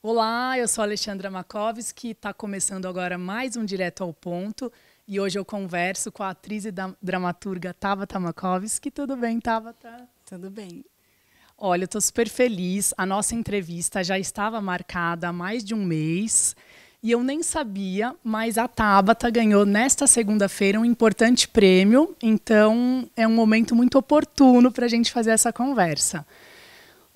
Olá, eu sou Alexandra Makovski, está começando agora mais um Direto ao Ponto. E hoje eu converso com a atriz e dramaturga Tabata Makovski. Tudo bem, Tabata? Tudo bem. Olha, eu estou super feliz. A nossa entrevista já estava marcada há mais de um mês. E eu nem sabia, mas a Tabata ganhou nesta segunda-feira um importante prêmio. Então, é um momento muito oportuno para a gente fazer essa conversa.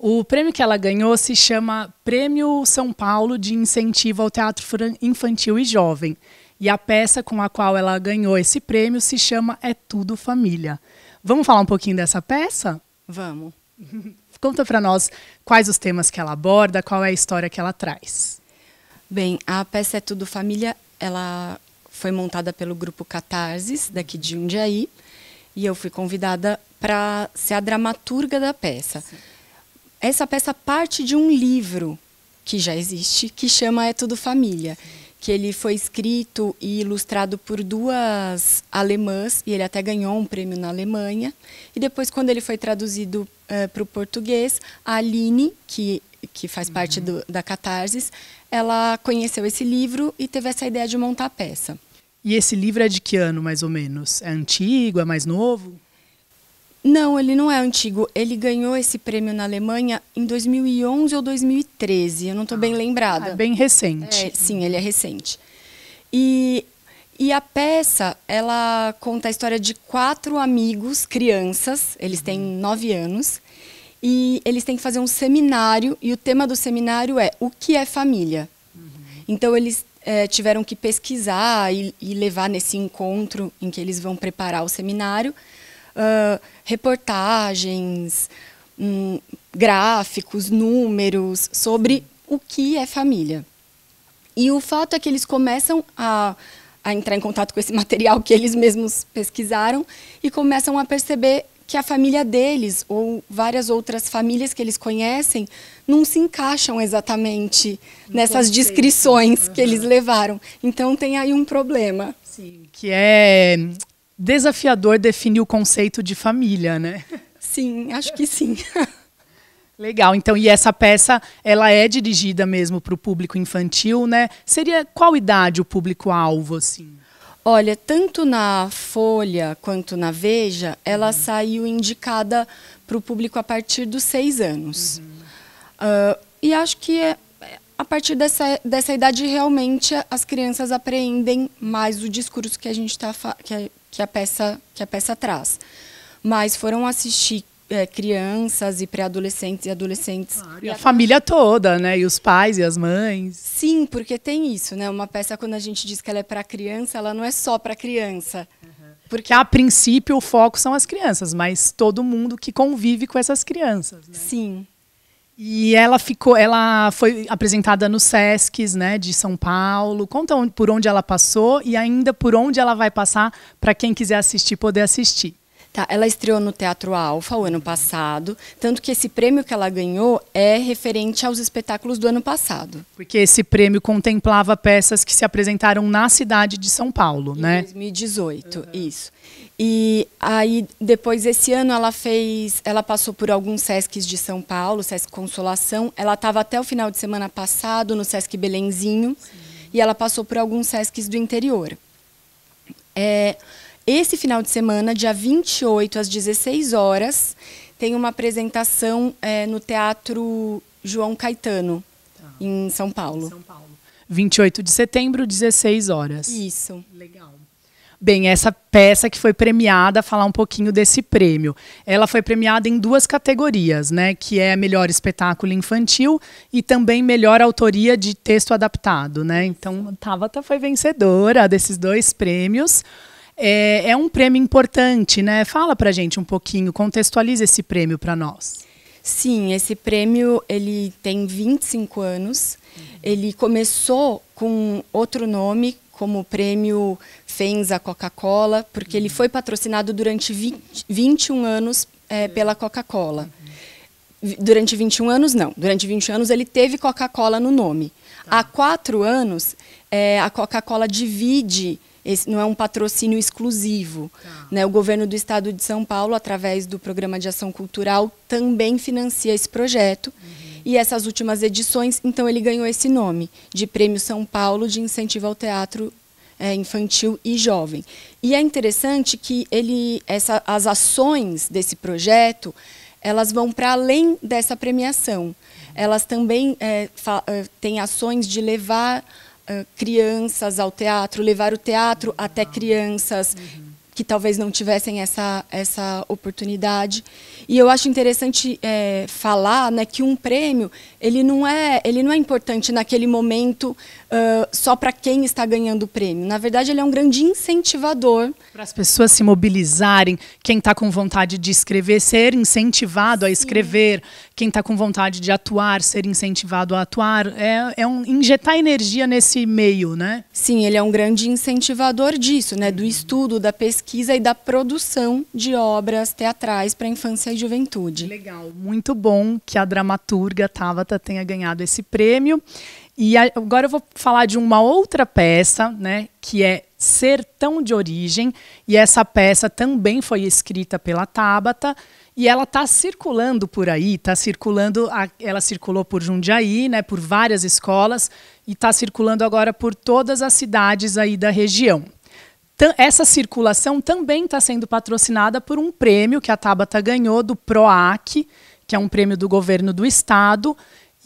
O prêmio que ela ganhou se chama Prêmio São Paulo de Incentivo ao Teatro Infantil e Jovem. E a peça com a qual ela ganhou esse prêmio se chama É Tudo Família. Vamos falar um pouquinho dessa peça? Vamos. Conta para nós quais os temas que ela aborda, qual é a história que ela traz. Bem, a peça É Tudo Família, ela foi montada pelo grupo Catarses, daqui de Jundiaí, e eu fui convidada para ser a dramaturga da peça. Sim essa peça parte de um livro que já existe, que chama É Tudo Família, que ele foi escrito e ilustrado por duas alemãs, e ele até ganhou um prêmio na Alemanha. E depois, quando ele foi traduzido uh, eh, para o português, a Aline, que, que faz uhum. parte do, da Catarsis, ela conheceu esse livro e teve essa ideia de montar a peça. E esse livro é de que ano, mais ou menos? É antigo? É mais novo? Não, ele não é antigo. Ele ganhou esse prêmio na Alemanha em 2011 ou 2013. Eu não estou ah, bem lembrada. É bem recente. É, sim, ele é recente. E, e a peça, ela conta a história de quatro amigos, crianças. Eles têm uhum. nove anos. E eles têm que fazer um seminário. E o tema do seminário é o que é família. Uhum. Então, eles é, tiveram que pesquisar e, e levar nesse encontro em que eles vão preparar o seminário reportagens, um, gráficos, números sobre o que é família. E o fato é que eles começam a, a entrar em contato com esse material que eles mesmos pesquisaram e começam a perceber que a família deles ou várias outras famílias que eles conhecem não se encaixam exatamente nessas descrições uhum. que eles levaram. Então tem aí um problema. Sim, que é desafiador definir o conceito de família, né? Sim, acho que sim. Legal. Então, e essa peça, ela é dirigida mesmo para o público infantil, né? Seria qual idade o público-alvo, assim? Olha, tanto na Folha quanto na Veja, ela uhum. saiu indicada para o público a partir dos seis anos. Uhum. Uh, e acho que é, a partir dessa, dessa idade, realmente, as crianças apreendem mais o discurso que a gente está que, que a peça, que a peça traz. Mas foram assistir é, crianças e pré-adolescentes e adolescentes. Claro, e a família toda, né? E os pais e as mães. Sim, porque tem isso, né? Uma peça, quando a gente diz que ela é para criança, ela não é só para criança. Uhum. Porque, a princípio, o foco são as crianças, mas todo mundo que convive com essas crianças. Né? Sim. E ela ficou, ela foi apresentada no Sesc, né, de São Paulo. Conta por onde ela passou e ainda por onde ela vai passar para quem quiser assistir poder assistir. Tá, ela estreou no Teatro Alfa o ano passado, tanto que esse prêmio que ela ganhou é referente aos espetáculos do ano passado. Porque esse prêmio contemplava peças que se apresentaram na cidade de São Paulo, em né? 2018, uhum. isso. E aí depois esse ano ela fez, ela passou por alguns SESCs de São Paulo, SESC Consolação, ela estava até o final de semana passado no SESC Belenzinho. Sim. E ela passou por alguns SESCs do interior. É, esse final de semana, dia 28 às 16 horas, tem uma apresentação é, no Teatro João Caetano, tá. em São Paulo. São Paulo. 28 de setembro, 16 horas. Isso. Legal. Bem, essa peça que foi premiada, falar um pouquinho desse prêmio. Ela foi premiada em duas categorias, né? Que é melhor espetáculo infantil e também melhor autoria de texto adaptado, né? Então, Tabata foi vencedora desses dois prêmios. É, é um prêmio importante, né? Fala para gente um pouquinho, contextualiza esse prêmio para nós. Sim, esse prêmio ele tem 25 anos. Uhum. Ele começou com outro nome, como o prêmio Fenza Coca-Cola, porque uhum. ele foi patrocinado durante 20, 21 anos é, pela Coca-Cola. Uhum. Durante 21 anos, não. Durante 20 anos ele teve Coca-Cola no nome. Tá. Há quatro anos, é, a Coca-Cola divide esse não é um patrocínio exclusivo. Tá. Né? O governo do estado de São Paulo, através do Programa de Ação Cultural, também financia esse projeto. Uhum. E essas últimas edições, então ele ganhou esse nome, de Prêmio São Paulo de Incentivo ao Teatro é, Infantil e Jovem. E é interessante que ele, essa, as ações desse projeto, elas vão para além dessa premiação. Uhum. Elas também é, é, têm ações de levar ah, crianças ao teatro, levar o teatro até crianças uhum. que talvez não tivessem essa, essa oportunidade. E eu acho interessante é, falar né, que um prêmio ele não, é, ele não é importante naquele momento só para quem está ganhando o prêmio. Na verdade, ele é um grande incentivador. Para as pessoas se mobilizarem, quem está com vontade de escrever, ser incentivado Sim. a escrever, quem está com vontade de atuar, ser incentivado a atuar. É, é um injetar energia nesse meio, né? Sim, ele é um grande incentivador disso, né? Do uhum. estudo, da pesquisa e da produção de obras teatrais para infância e juventude. Legal, muito bom que a dramaturga Tabata tenha ganhado esse prêmio. E agora eu vou falar de uma outra peça, né, que é Sertão de Origem, e essa peça também foi escrita pela Tabata, e ela está circulando por aí, está circulando, ela circulou por Jundiaí, né, por várias escolas, e está circulando agora por todas as cidades aí da região. Essa circulação também está sendo patrocinada por um prêmio que a Tabata ganhou do PROAC, que é um prêmio do governo do estado,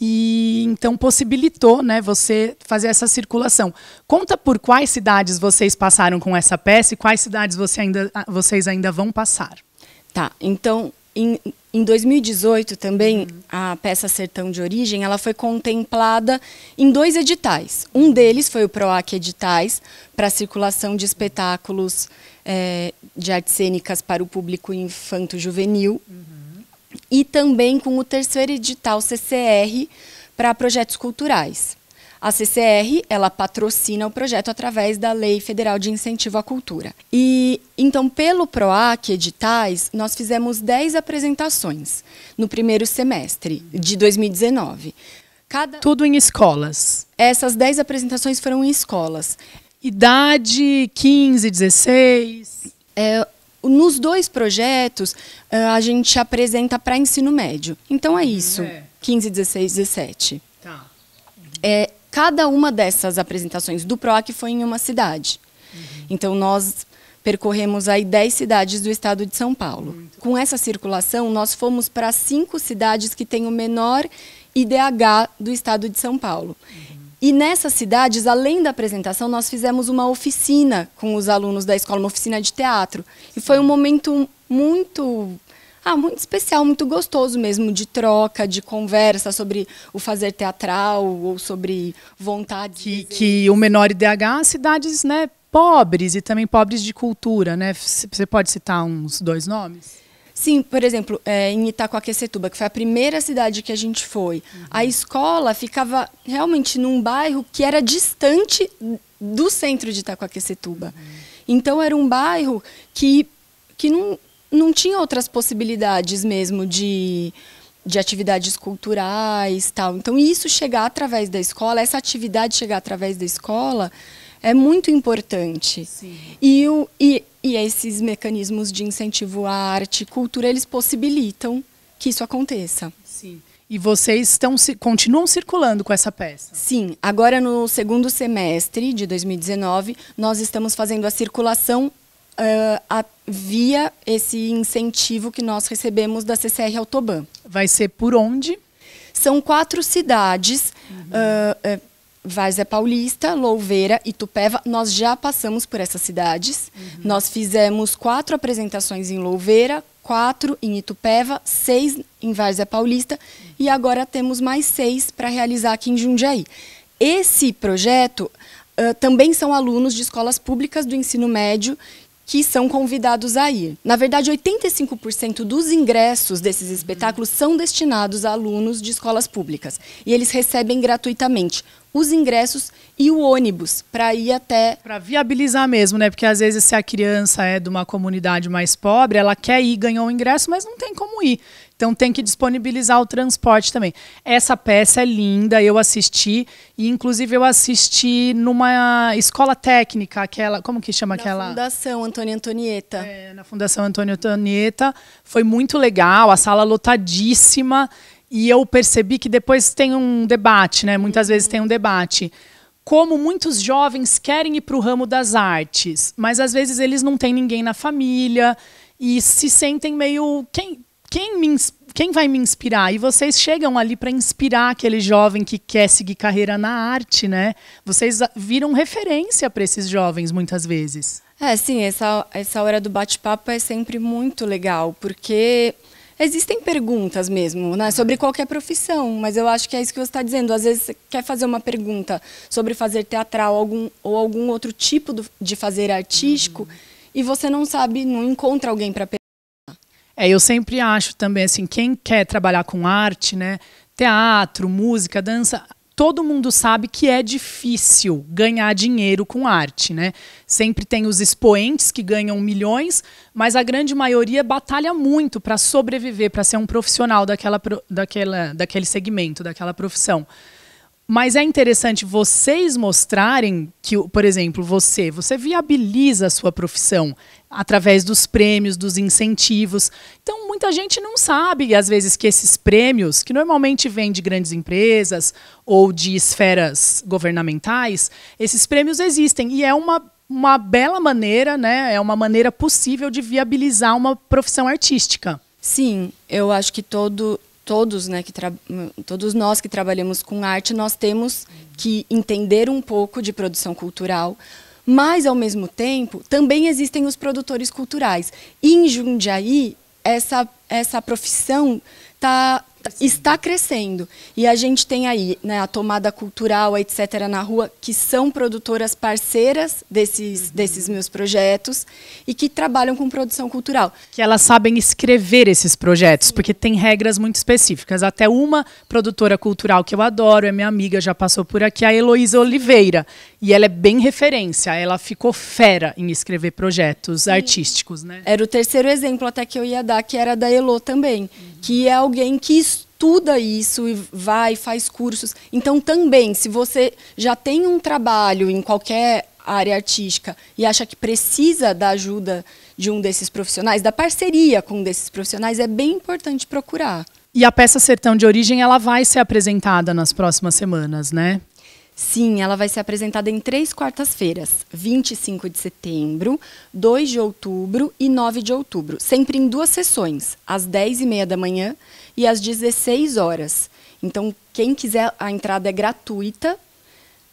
e então possibilitou né, você fazer essa circulação. Conta por quais cidades vocês passaram com essa peça e quais cidades você ainda, ah, vocês ainda vão passar. Tá, então em, em 2018 também uhum. a peça Sertão de Origem ela foi contemplada em dois editais. Um deles foi o PROAC Editais para circulação de espetáculos é, de artes cênicas para o público infanto-juvenil. Uhum e também com o terceiro edital CCR para projetos culturais. A CCR, ela patrocina o projeto através da Lei Federal de Incentivo à Cultura. E então, pelo PROAC Editais, nós fizemos 10 apresentações no primeiro semestre de 2019. Cada... Tudo em escolas. Essas 10 apresentações foram em escolas. Idade 15, 16. É, nos dois projetos, eh, a gente apresenta para ensino médio. Então é isso, é. 15, 16, 17. Tá. Uhum. É, cada uma dessas apresentações do PROAC foi em uma cidade. Uhum. Então nós percorremos aí 10 cidades do estado de São Paulo. Muito. Com essa circulação, nós fomos para cinco cidades que têm o menor IDH do estado de São Paulo. Uhum. E nessas cidades, além da apresentação, nós fizemos uma oficina com os alunos da escola, uma oficina de teatro. E foi um momento muito ah, muito especial, muito gostoso mesmo, de troca, de conversa sobre o fazer teatral ou sobre vontade. Que, que o menor IDH, cidades né, pobres e também pobres de cultura, né? Você pode citar uns dois nomes? Sim, por exemplo, é, em Itacoaquecetuba, que foi a primeira cidade que a gente foi, uhum. a escola ficava realmente num bairro que era distante do centro de Itacoaquecetuba. Uhum. Então era um bairro que, que não, não tinha outras possibilidades mesmo de, de atividades culturais tal. Então isso chegar através da escola, essa atividade chegar através da escola é muito importante. Sim. E, o, e, e esses mecanismos de incentivo à arte, e cultura, eles possibilitam que isso aconteça. Sim. E vocês estão continuam circulando com essa peça? Sim, agora no segundo semestre de 2019, nós estamos fazendo a circulação uh, a, via esse incentivo que nós recebemos da CCR Autoban. Vai ser por onde? São quatro cidades. Uhum. Uh, uh, Várzea é Paulista, Louveira e Tupéva, nós já passamos por essas cidades. Uhum. Nós fizemos quatro apresentações em Louveira, quatro em Itupeva, seis em Várzea é Paulista uhum. e agora temos mais seis para realizar aqui em Jundiaí. Esse projeto uh, também são alunos de escolas públicas do ensino médio que são convidados a ir. Na verdade, 85% dos ingressos desses uhum. espetáculos uhum. são destinados a alunos de escolas públicas e eles recebem gratuitamente os ingressos e o ônibus para ir até. Para viabilizar mesmo, né? Porque às vezes, se a criança é de uma comunidade mais pobre, ela quer ir, ganhou o ingresso, mas não tem como ir. Então tem que disponibilizar o transporte também. Essa peça é linda, eu assisti e inclusive eu assisti numa escola técnica, aquela, como que chama na aquela? Fundação Antônio Antonieta. É, na Fundação Antônio Antonieta, foi muito legal, a sala lotadíssima e eu percebi que depois tem um debate, né? Muitas uhum. vezes tem um debate. Como muitos jovens querem ir para o ramo das artes, mas às vezes eles não têm ninguém na família e se sentem meio. Quem, quem, me, quem vai me inspirar? E vocês chegam ali para inspirar aquele jovem que quer seguir carreira na arte, né? Vocês viram referência para esses jovens muitas vezes. É, sim, essa, essa hora do bate-papo é sempre muito legal, porque Existem perguntas mesmo, né, sobre qualquer profissão, mas eu acho que é isso que você está dizendo. Às vezes quer fazer uma pergunta sobre fazer teatral algum, ou algum outro tipo do, de fazer artístico uhum. e você não sabe, não encontra alguém para perguntar. É, eu sempre acho também assim, quem quer trabalhar com arte, né, teatro, música, dança, todo mundo sabe que é difícil ganhar dinheiro com arte, né? Sempre tem os expoentes que ganham milhões, mas a grande maioria batalha muito para sobreviver, para ser um profissional daquela, daquela, daquele segmento, daquela profissão. Mas é interessante vocês mostrarem que, por exemplo, você, você viabiliza a sua profissão através dos prêmios, dos incentivos. Então, muita gente não sabe, às vezes, que esses prêmios, que normalmente vêm de grandes empresas ou de esferas governamentais, esses prêmios existem e é uma uma bela maneira, né? É uma maneira possível de viabilizar uma profissão artística. Sim, eu acho que todo todos, né, que todos nós que trabalhamos com arte, nós temos que entender um pouco de produção cultural, mas, ao mesmo tempo, também existem os produtores culturais. E em Jundiaí, essa, essa profissão está está crescendo. E a gente tem aí né, a tomada cultural, etc., na rua, que são produtoras parceiras desses, uhum. desses meus projetos e que trabalham com produção cultural. Que elas sabem escrever esses projetos, Sim. porque tem regras muito específicas. Até uma produtora cultural que eu adoro, é minha amiga, já passou por aqui, a Heloísa Oliveira. E ela é bem referência, ela ficou fera em escrever projetos Sim. artísticos. Né? Era o terceiro exemplo até que eu ia dar, que era da Elo também, uhum. que é alguém que estuda isso e vai, faz cursos. Então, também, se você já tem um trabalho em qualquer área artística e acha que precisa da ajuda de um desses profissionais, da parceria com um desses profissionais, é bem importante procurar. E a peça Sertão de Origem, ela vai ser apresentada nas próximas semanas, né? Sim, ela vai ser apresentada em três quartas-feiras: 25 de setembro, 2 de outubro e 9 de outubro, sempre em duas sessões, às 10h30 da manhã e às 16 horas. Então, quem quiser, a entrada é gratuita.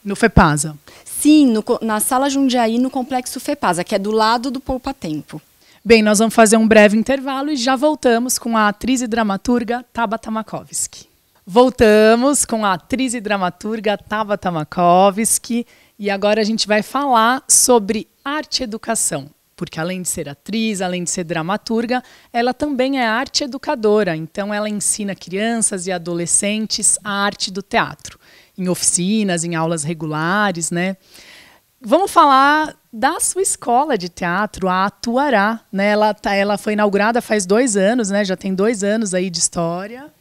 No FEPASA? Sim, no, na Sala Jundiaí, no Complexo FEPASA, que é do lado do Poupa Tempo. Bem, nós vamos fazer um breve intervalo e já voltamos com a atriz e dramaturga Tabata Makovski. Voltamos com a atriz e dramaturga Tava Tamakovski e agora a gente vai falar sobre arte educação, porque além de ser atriz, além de ser dramaturga, ela também é arte educadora, então ela ensina crianças e adolescentes a arte do teatro, em oficinas, em aulas regulares, né? Vamos falar da sua escola de teatro, a Atuará, né? Ela, tá, ela foi inaugurada faz dois anos, né? Já tem dois anos aí de história.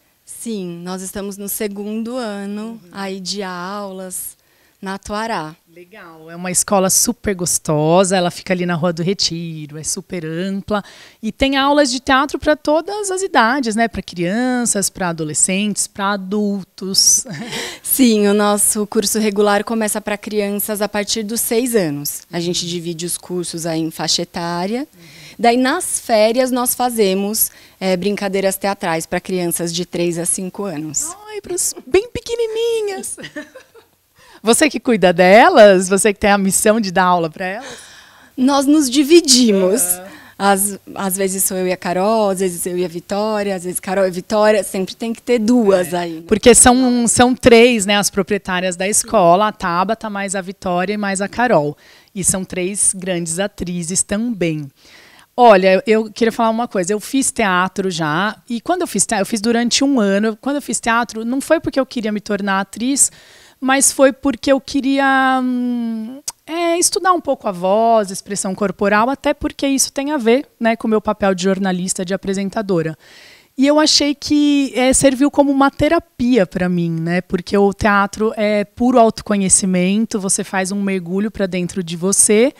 Sim, nós estamos no segundo ano uhum. aí de aulas, na Tuará. Legal, é uma escola super gostosa, ela fica ali na Rua do Retiro, é super ampla e tem aulas de teatro para todas as idades, né? Para crianças, para adolescentes, para adultos. Sim, o nosso curso regular começa para crianças a partir dos seis anos. A gente uhum. divide os cursos aí em faixa etária. Daí, nas férias, nós fazemos é, brincadeiras teatrais para crianças de 3 a 5 anos. Ai, bem pequenininhas! Você que cuida delas? Você que tem a missão de dar aula para elas? Nós nos dividimos. Uhum. Às, às vezes sou eu e a Carol, às vezes eu e a Vitória, às vezes Carol e Vitória, sempre tem que ter duas é, aí. Porque são, são três, né, as proprietárias da escola, a Tabata, mais a Vitória e mais a Carol. E são três grandes atrizes também. Olha, eu queria falar uma coisa. Eu fiz teatro já, e quando eu fiz teatro, eu fiz durante um ano. Quando eu fiz teatro, não foi porque eu queria me tornar atriz, mas foi porque eu queria hum, é, estudar um pouco a voz, expressão corporal, até porque isso tem a ver né, com o meu papel de jornalista, de apresentadora. E eu achei que é, serviu como uma terapia para mim, né? Porque o teatro é puro autoconhecimento, você faz um mergulho para dentro de você.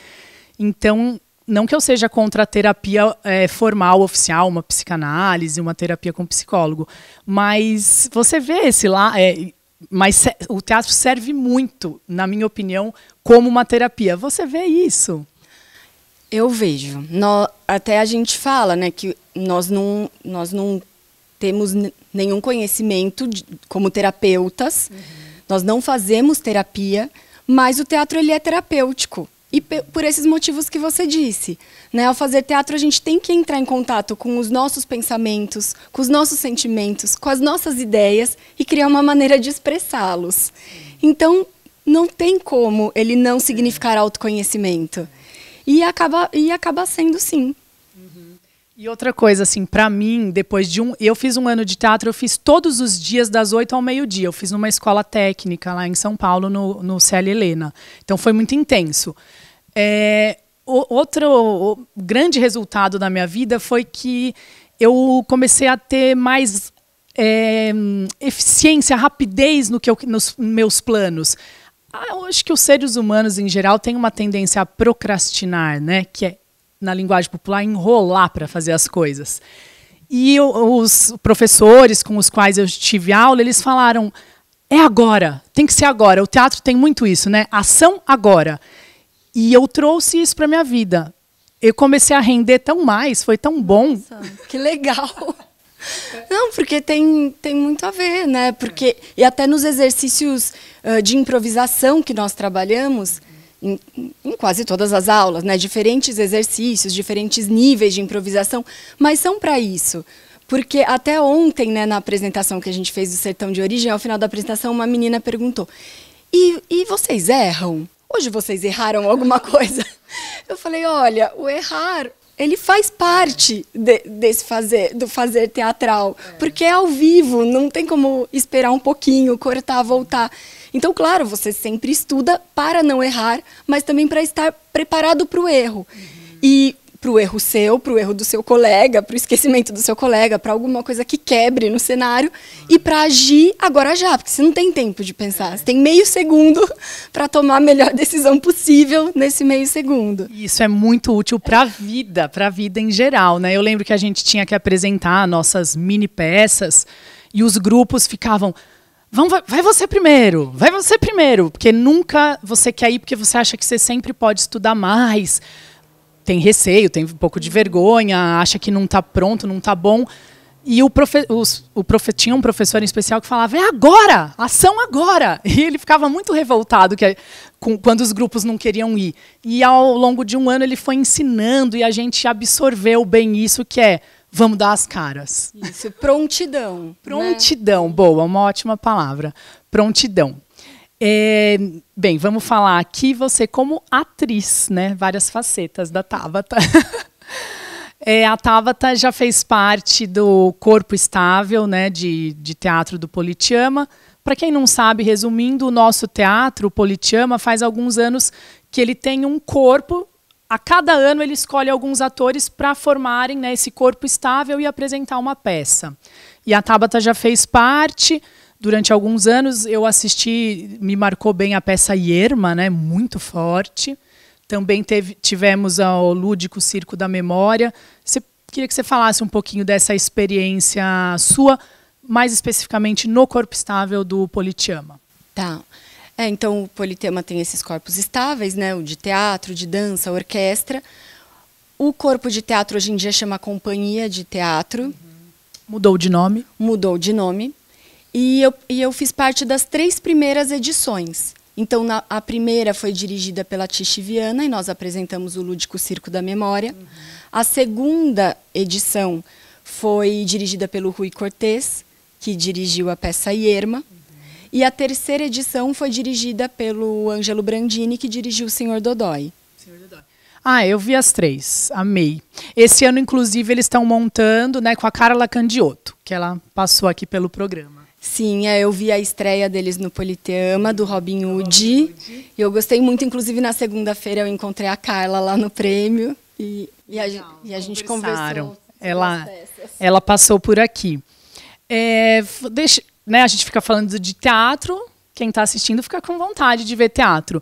Então, não que eu seja contra a terapia é, formal, oficial, uma psicanálise, uma terapia com psicólogo, mas você vê esse lá. É, mas o teatro serve muito, na minha opinião, como uma terapia. Você vê isso? Eu vejo. até a gente fala, né, que nós não, nós não temos nenhum conhecimento de, como terapeutas. Uhum. Nós não fazemos terapia, mas o teatro ele é terapêutico e por esses motivos que você disse. Né? Ao fazer teatro, a gente tem que entrar em contato com os nossos pensamentos, com os nossos sentimentos, com as nossas ideias e criar uma maneira de expressá-los. Então, não tem como ele não significar autoconhecimento. E acaba, e acaba sendo sim. Uhum. E outra coisa, assim, para mim, depois de um. Eu fiz um ano de teatro, eu fiz todos os dias das oito ao meio-dia. Eu fiz numa escola técnica lá em São Paulo, no, no CL Helena. Então foi muito intenso. É, o, outro grande resultado da minha vida foi que eu comecei a ter mais é, eficiência, rapidez no que eu, nos meus planos. Ah, acho que os seres humanos em geral têm uma tendência a procrastinar, né? Que é, na linguagem popular, enrolar para fazer as coisas. E eu, os professores com os quais eu tive aula, eles falaram: é agora, tem que ser agora. O teatro tem muito isso, né? Ação agora. E eu trouxe isso para minha vida. Eu comecei a render tão mais, foi tão bom. que legal. Não, porque tem, tem muito a ver, né? Porque, e até nos exercícios uh, de improvisação que nós trabalhamos, em, em, quase todas as aulas, né? Diferentes exercícios, diferentes níveis de improvisação, mas são para isso. Porque até ontem, né, na apresentação que a gente fez do Sertão de Origem, ao final da apresentação, uma menina perguntou: E, e vocês erram? hoje vocês erraram alguma coisa? Eu falei, olha, o errar ele faz parte de, desse fazer, do fazer teatral, é. porque é ao vivo, não tem como esperar um pouquinho, cortar, voltar. Então, claro, você sempre estuda para não errar, mas também para estar preparado para o erro. Uhum. E para o erro seu, para o erro do seu colega, para o esquecimento do seu colega, para alguma coisa que quebre no cenário e para agir agora já, porque você não tem tempo de pensar. Você tem meio segundo para tomar a melhor decisão possível nesse meio segundo. Isso é muito útil para a vida, para a vida em geral, né? Eu lembro que a gente tinha que apresentar nossas mini peças e os grupos ficavam vai você primeiro, vai você primeiro, porque nunca você quer ir porque você acha que você sempre pode estudar mais tem receio, tem um pouco de vergonha, acha que não está pronto, não está bom. E o, profe, o profe, tinha um professor em especial que falava, é agora, ação agora. E ele ficava muito revoltado que, com, quando os grupos não queriam ir. E ao longo de um ano ele foi ensinando e a gente absorveu bem isso, que é, vamos dar as caras. Isso, prontidão. Né? prontidão, né? boa, uma ótima palavra. Prontidão. É, bem, vamos falar aqui você como atriz, né? Várias facetas da Tabata. é, a Tabata já fez parte do Corpo Estável, né? De, de teatro do Politiama. Para quem não sabe, resumindo, o nosso teatro, o Politiama, faz alguns anos que ele tem um corpo. A cada ano ele escolhe alguns atores para formarem né, esse corpo estável e apresentar uma peça. E a Tabata já fez parte. Durante alguns anos eu assisti, me marcou bem a peça Ierma, né? muito forte. Também teve, tivemos o Lúdico Circo da Memória. Você, queria que você falasse um pouquinho dessa experiência sua, mais especificamente no corpo estável do Politeama. Tá. É, então o Politeama tem esses corpos estáveis, né? O de teatro, de dança, orquestra. O corpo de teatro hoje em dia chama Companhia de Teatro. Uhum. Mudou de nome? Mudou de nome. E eu, e eu fiz parte das três primeiras edições. Então, na, a primeira foi dirigida pela Tishi Viana e nós apresentamos o Lúdico Circo da Memória. Uhum. A segunda edição foi dirigida pelo Rui Cortez, que dirigiu a peça Ierma. Uhum. E a terceira edição foi dirigida pelo Ângelo Brandini, que dirigiu o Senhor Dodói. Senhor Dodói. Ah, eu vi as três, amei. Esse ano, inclusive, eles estão montando né, com a Carla Candioto, que ela passou aqui pelo programa. Sim, é, eu vi a estreia deles no Politeama, do Robin Hood. E eu gostei muito, inclusive na segunda-feira eu encontrei a Carla lá no prêmio e, e, a, e a, gente conversou. Ela, ela passou por aqui. É, deixa, né, a gente fica falando de teatro, quem está assistindo fica com vontade de ver teatro.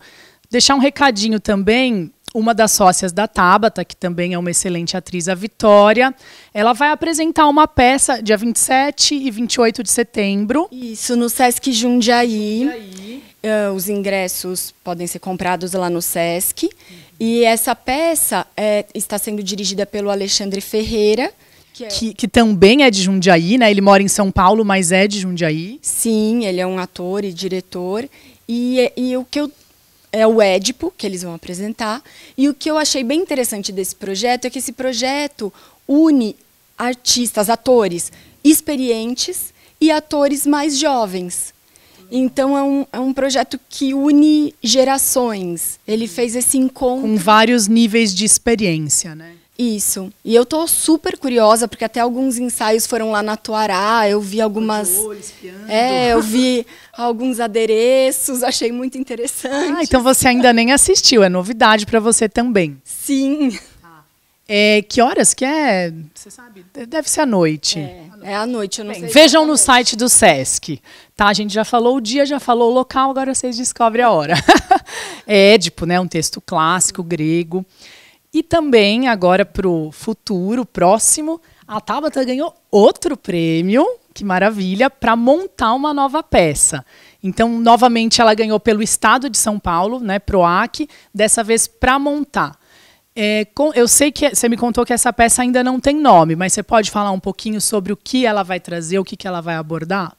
Deixar um recadinho também uma das sócias da Tabata, que também é uma excelente atriz, a Vitória, ela vai apresentar uma peça dia 27 e 28 de setembro. Isso, no Sesc Jundiaí. Jundiaí. Uh, os ingressos podem ser comprados lá no Sesc. Uhum. E essa peça é, está sendo dirigida pelo Alexandre Ferreira. Que, é... que, que, também é de Jundiaí, né? Ele mora em São Paulo, mas é de Jundiaí. Sim, ele é um ator e diretor. E, e o que eu é o Édipo, que eles vão apresentar. E o que eu achei bem interessante desse projeto é que esse projeto une artistas, atores experientes e atores mais jovens. Então é um, é um projeto que une gerações. Ele fez esse encontro. Com vários níveis de experiência, né? Isso. E eu tô super curiosa, porque até alguns ensaios foram lá na Tuará, eu vi algumas. É, eu vi alguns adereços, achei muito interessante. Ah, então você ainda nem assistiu, é novidade para você também. Sim. É, que horas que é? Você sabe? Deve ser à noite. É, é à noite, eu não Bem, sei. Vejam é no site do SESC. Tá, a gente já falou o dia, já falou o local, agora vocês descobrem a hora. é Édipo, né? Um texto clássico grego. E também, agora para o futuro, próximo, a Tabata ganhou outro prêmio, que maravilha, para montar uma nova peça. Então, novamente, ela ganhou pelo Estado de São Paulo, né, PROAC, dessa vez para montar. É, com, eu sei que você me contou que essa peça ainda não tem nome, mas você pode falar um pouquinho sobre o que ela vai trazer, o que, que ela vai abordar?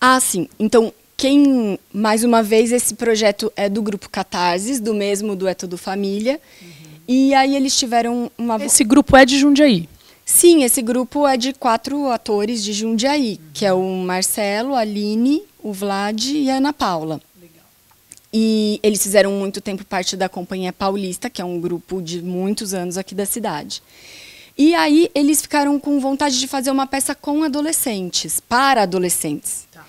Ah, sim. Então, quem, mais uma vez, esse projeto é do Grupo Catarses, do mesmo do É Tudo Família. Uhum. E aí eles tiveram uma. Esse grupo é de Jundiaí? Sim, esse grupo é de quatro atores de Jundiaí, que é o Marcelo, a Aline, o Vlad e a Ana Paula. Legal. E eles fizeram muito tempo parte da Companhia Paulista, que é um grupo de muitos anos aqui da cidade. E aí eles ficaram com vontade de fazer uma peça com adolescentes, para adolescentes. Tá.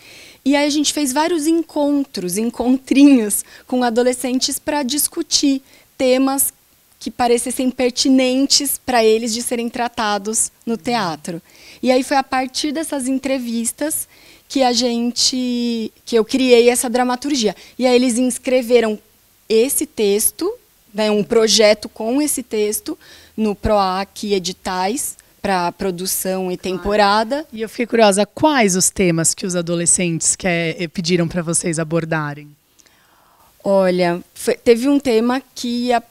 E aí a gente fez vários encontros, encontrinhos com adolescentes para discutir temas que parecessem pertinentes para eles de serem tratados no teatro. E aí foi a partir dessas entrevistas que a gente que eu criei essa dramaturgia. E aí eles inscreveram esse texto, né, um projeto com esse texto no Proac Editais para produção e temporada. E eu fiquei curiosa, quais os temas que os adolescentes que eh, pediram para vocês abordarem? Olha, foi, teve um tema que a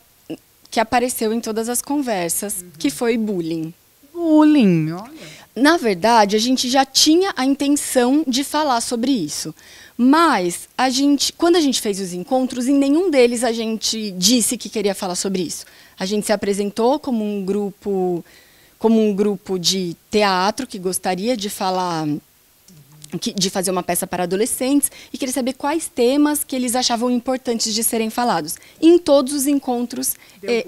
que apareceu em todas as conversas, uhum. que foi bullying. Bullying, olha. Na verdade, a gente já tinha a intenção de falar sobre isso. Mas a gente, quando a gente fez os encontros, em nenhum deles a gente disse que queria falar sobre isso. A gente se apresentou como um grupo, como um grupo de teatro que gostaria de falar de fazer uma peça para adolescentes e queria saber quais temas que eles achavam importantes de serem falados. Em todos os encontros eh,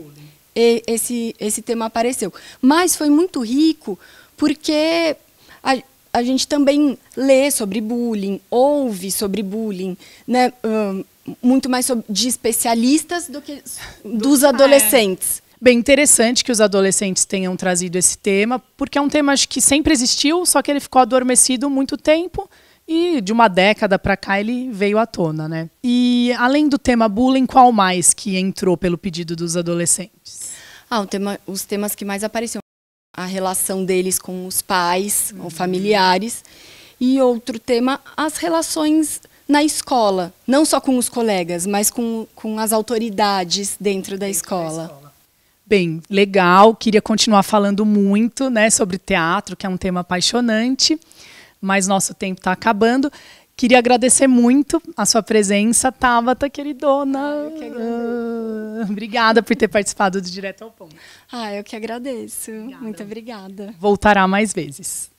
eh, esse, esse tema apareceu. Mas foi muito rico porque a, a gente também lê sobre bullying, ouve sobre bullying, né? Um, muito mais sobre, de especialistas do que dos adolescentes bem interessante que os adolescentes tenham trazido esse tema, porque é um tema acho que sempre existiu, só que ele ficou adormecido muito tempo e de uma década para cá ele veio à tona, né? E além do tema bullying, qual mais que entrou pelo pedido dos adolescentes? Ah, tema, os temas que mais apareciam a relação deles com os pais, uhum. familiares, e outro tema, as relações na escola, não só com os colegas, mas com, com as autoridades dentro, dentro escola. Da escola. Bem, legal, queria continuar falando muito né, sobre teatro, que é um tema apaixonante, mas nosso tempo está acabando. Queria agradecer muito a sua presença, Tabata, queridona. Ah, que ah, obrigada por ter participado do Direto ao Ponto. Ah, eu que agradeço. Obrigada. Muito obrigada. Voltará mais vezes.